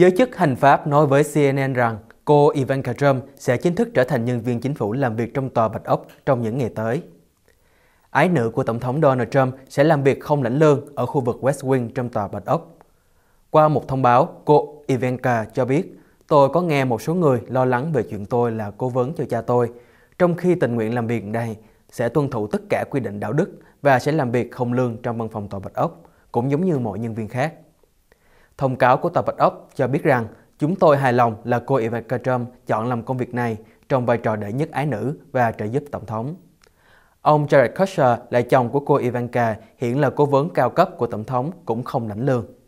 Giới chức hành pháp nói với CNN rằng cô Ivanka Trump sẽ chính thức trở thành nhân viên chính phủ làm việc trong tòa Bạch Ốc trong những ngày tới. Ái nữ của Tổng thống Donald Trump sẽ làm việc không lãnh lương ở khu vực West Wing trong tòa Bạch Ốc. Qua một thông báo, cô Ivanka cho biết, tôi có nghe một số người lo lắng về chuyện tôi là cố vấn cho cha tôi, trong khi tình nguyện làm việc đây sẽ tuân thủ tất cả quy định đạo đức và sẽ làm việc không lương trong văn phòng tòa Bạch Ốc, cũng giống như mọi nhân viên khác. Thông cáo của tòa Bạch Ốc cho biết rằng chúng tôi hài lòng là cô Ivanka Trump chọn làm công việc này trong vai trò đệ nhất ái nữ và trợ giúp tổng thống. Ông Jared Kushner là chồng của cô Ivanka, hiện là cố vấn cao cấp của tổng thống cũng không lãnh lương.